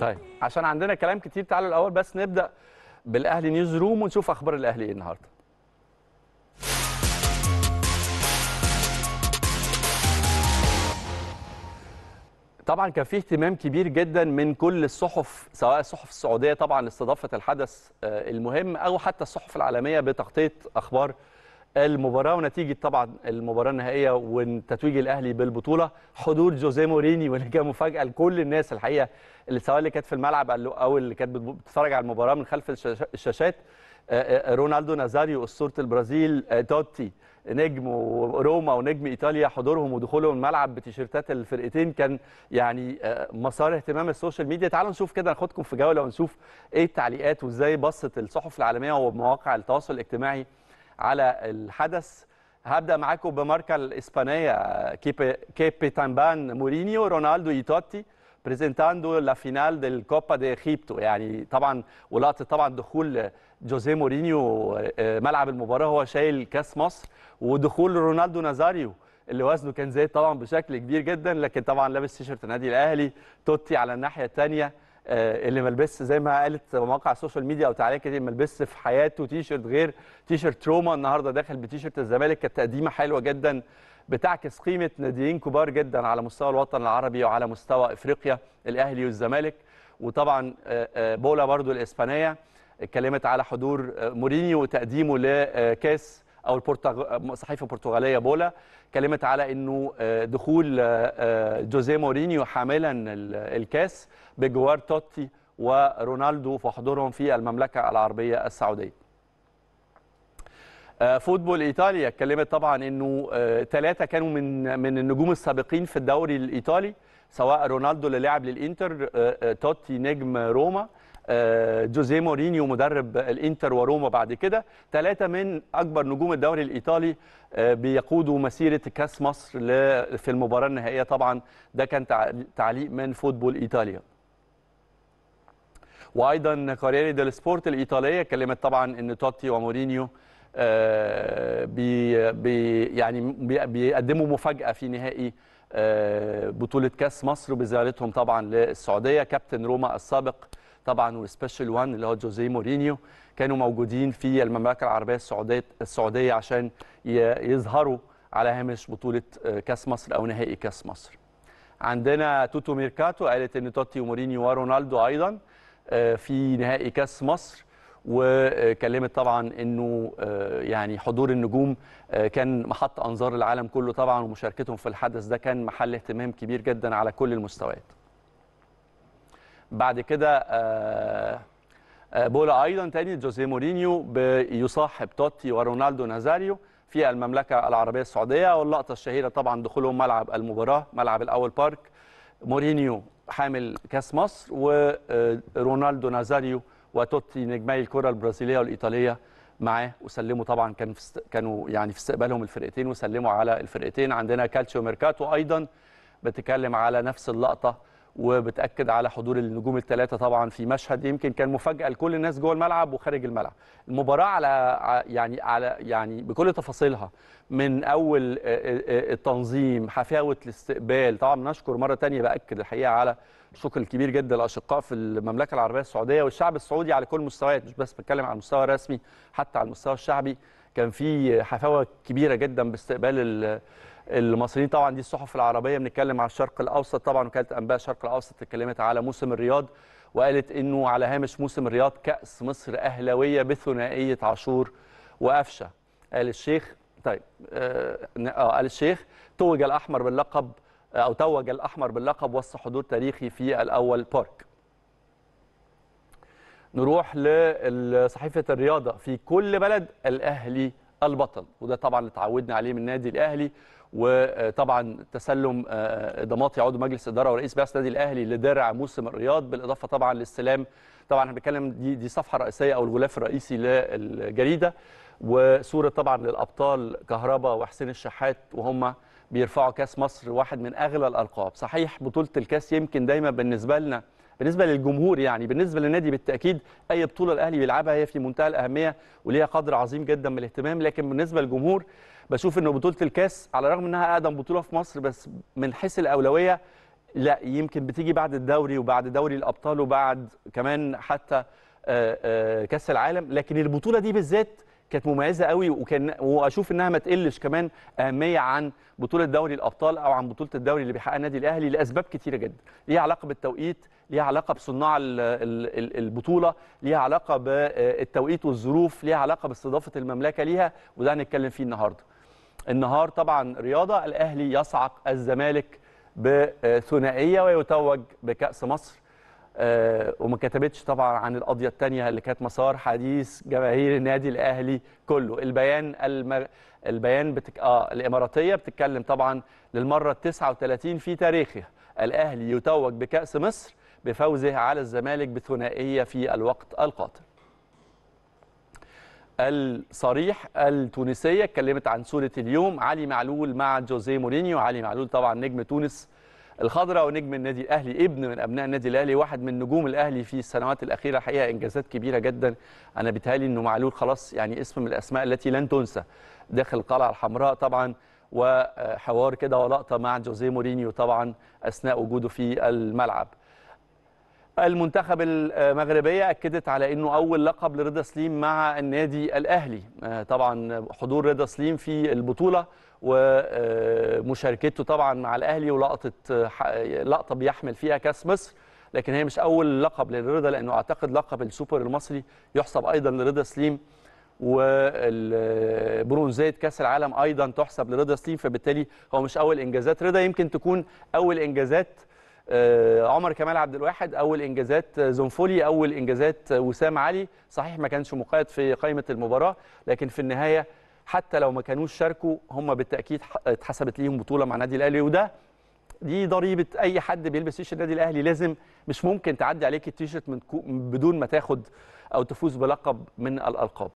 طيب عشان عندنا كلام كتير تعالوا الاول بس نبدا بالاهلي نيوز روم ونشوف اخبار الاهلي ايه النهارده طبعا كان في اهتمام كبير جدا من كل الصحف سواء الصحف السعوديه طبعا لاستضافه الحدث آه، المهم او حتى الصحف العالميه بتغطيه اخبار المباراه ونتيجه طبعا المباراه النهائيه وتتويج الاهلي بالبطوله حضور جوزيه موريني واللي كان مفاجاه لكل الناس الحقيقه اللي سواء اللي كانت في الملعب او اللي كانت بتتفرج على المباراه من خلف الشاشات آه، آه، آه، رونالدو نازاريو اسطوره البرازيل توتي نجم روما ونجم ايطاليا حضورهم ودخولهم الملعب بتيشيرتات الفرقتين كان يعني مسار اهتمام السوشيال ميديا تعالوا نشوف كده ناخدكم في جوله ونشوف ايه التعليقات وازاي بصت الصحف العالميه ومواقع التواصل الاجتماعي على الحدث هبدا معاكم بماركه الاسبانيه تامبان مورينيو رونالدو ايتوتي بريزنتاندو لا فينال ديل كوبا دي ايجيبتو يعني طبعا ولقطه طبعا دخول جوزيه مورينيو آه، ملعب المباراه هو شايل كاس مصر ودخول رونالدو نازاريو اللي وزنه كان زايد طبعا بشكل كبير جدا لكن طبعا لابس تيشرت النادي الاهلي توتي على الناحيه الثانيه آه، اللي ما لبسش زي ما قالت مواقع السوشيال ميديا او تعليقات كتير ما لبسش في حياته شيرت غير شيرت روما النهارده داخل شيرت الزمالك كانت تقديمه حلوه جدا بتعكس قيمه ناديين كبار جدا على مستوى الوطن العربي وعلى مستوى افريقيا الاهلي والزمالك وطبعا آه، آه، بولا برضو الاسبانيه اتكلمت على حضور مورينيو وتقديمه لكاس او البرتغ... صحيفه برتغاليه بولا كلمت على انه آه، دخول آه، آه، جوزيه مورينيو حاملا الكاس بجوار توتي ورونالدو في حضورهم في المملكه العربيه السعوديه فوتبول ايطاليا اتكلمت طبعا انه ثلاثه كانوا من من النجوم السابقين في الدوري الايطالي سواء رونالدو اللي لعب للانتر توتي نجم روما آه، جوزيه مورينيو مدرب الانتر وروما بعد كده ثلاثه من اكبر نجوم الدوري الايطالي آه، بيقودوا مسيره كاس مصر في المباراه النهائيه طبعا ده كان تعليق من فوتبول ايطاليا وايضا كاريري ديل سبورت الايطاليه كلمت طبعا ان توتي ومورينيو آه، بي بي يعني بيقدموا مفاجاه في نهائي بطوله كاس مصر بزيارتهم طبعا للسعوديه كابتن روما السابق طبعا والسبيشال وان اللي هو جوزيه مورينيو كانوا موجودين في المملكه العربيه السعوديه السعوديه عشان يظهروا على هامش بطوله آه، كاس مصر او نهائي كاس مصر. عندنا توتو ميركاتو قالت ان توتي ومورينيو ورونالدو ايضا آه، في نهائي كاس مصر وكلمت طبعا انه آه، يعني حضور النجوم كان محط انظار العالم كله طبعا ومشاركتهم في الحدث ده كان محل اهتمام كبير جدا على كل المستويات. بعد كده آه، آه، بولا ايضا تاني جوزيه مورينيو بيصاحب توتي ورونالدو نازاريو في المملكه العربيه السعوديه واللقطه الشهيره طبعا دخولهم ملعب المباراه ملعب الاول بارك مورينيو حامل كاس مصر ورونالدو نازاريو وتوتي نجمي الكره البرازيليه والايطاليه معاه وسلموا طبعا كان في كانوا يعني في استقبالهم الفرقتين وسلموا على الفرقتين عندنا كالتشيو ميركاتو ايضا بتكلم على نفس اللقطه وبتاكد على حضور النجوم الثلاثه طبعا في مشهد يمكن كان مفاجاه لكل الناس جوه الملعب وخارج الملعب المباراه على يعني على يعني بكل تفاصيلها من اول آه، آه، آه، التنظيم حفاوه الاستقبال طبعا نشكر مره ثانيه باكد الحقيقه على الشكر الكبير جدا لاشقاء في المملكه العربيه السعوديه والشعب السعودي على كل المستويات مش بس بتكلم على المستوى الرسمي حتى على المستوى الشعبي كان في حفاوه كبيره جدا باستقبال المصريين طبعا دي الصحف العربيه بنتكلم على الشرق الاوسط طبعا وكاله انباء الشرق الاوسط اتكلمت على موسم الرياض وقالت انه على هامش موسم الرياض كاس مصر اهلاويه بثنائيه عاشور وقفشه قال الشيخ طيب آه, آه، قال الشيخ توج الاحمر باللقب آه، او توج الاحمر باللقب وسط حضور تاريخي في الاول بارك نروح لصحيفه الرياضه في كل بلد الاهلي البطل وده طبعا اللي اتعودنا عليه من النادي الاهلي وطبعا تسلم آه، ضماطي عضو مجلس اداره ورئيس بعثه النادي الاهلي لدرع موسم الرياض بالاضافه طبعا لاستلام طبعا احنا بنتكلم دي دي صفحه رئيسيه او الغلاف الرئيسي للجريده وصوره طبعا للابطال كهربا وحسين الشحات وهم بيرفعوا كاس مصر واحد من اغلى الالقاب صحيح بطوله الكاس يمكن دايما بالنسبه لنا بالنسبه للجمهور يعني بالنسبه للنادي بالتاكيد اي بطوله الاهلي بيلعبها هي في منتهى الاهميه وليها قدر عظيم جدا من الاهتمام لكن بالنسبه للجمهور بشوف انه بطوله الكاس على الرغم انها اقدم بطوله في مصر بس من حيث الاولويه لا يمكن بتيجي بعد الدوري وبعد دوري الابطال وبعد كمان حتى آه، آه، كاس العالم لكن البطوله دي بالذات كانت مميزه قوي وكان واشوف انها ما تقلش كمان اهميه عن بطوله دوري الابطال او عن بطوله الدوري اللي بيحققها النادي الاهلي لاسباب كتيره جدا ليها علاقه بالتوقيت ليها علاقه بصناع البطوله ليها علاقه بالتوقيت آه، والظروف ليها علاقه باستضافه المملكه ليها وده هنتكلم فيه النهارده النهار طبعا رياضه الاهلي يصعق الزمالك بثنائيه ويتوج بكاس مصر آه، وما كتبتش طبعا عن القضيه الثانيه اللي كانت مسار حديث جماهير النادي الاهلي كله البيان المغ... البيان بتك... آه الاماراتيه بتتكلم طبعا للمره ال 39 في تاريخه الاهلي يتوج بكاس مصر بفوزه على الزمالك بثنائيه في الوقت القاتل الصريح التونسيه اتكلمت عن صوره اليوم علي معلول مع جوزيه مورينيو علي معلول طبعا نجم تونس الخضراء ونجم النادي الاهلي ابن من ابناء النادي الاهلي واحد من نجوم الاهلي في السنوات الاخيره حقيقه انجازات كبيره جدا انا بيتهيألي انه معلول خلاص يعني اسم من الاسماء التي لن تنسى داخل القلعه الحمراء طبعا وحوار كده ولقطه مع جوزيه مورينيو طبعا اثناء وجوده في الملعب المنتخب المغربية أكدت على أنه أول لقب لرضا سليم مع النادي الأهلي آه، طبعا حضور رضا سليم في البطولة ومشاركته طبعا مع الاهلي ولقطه لقطه بيحمل فيها كاس مصر لكن هي مش اول لقب للرضا لانه اعتقد لقب السوبر المصري يحسب ايضا لرضا سليم والبرونزيه كاس العالم ايضا تحسب لرضا سليم فبالتالي هو مش اول انجازات رضا يمكن تكون اول انجازات آه، عمر كمال عبد الواحد اول انجازات زنفولي اول انجازات وسام علي صحيح ما كانش مقيد في قائمه المباراه لكن في النهايه حتى لو ما كانوش شاركوا هم بالتاكيد اتحسبت ليهم بطوله مع النادي الاهلي وده دي ضريبه اي حد بيلبس تيشرت النادي الاهلي لازم مش ممكن تعدي عليك التيشرت بدون ما تاخد او تفوز بلقب من الالقاب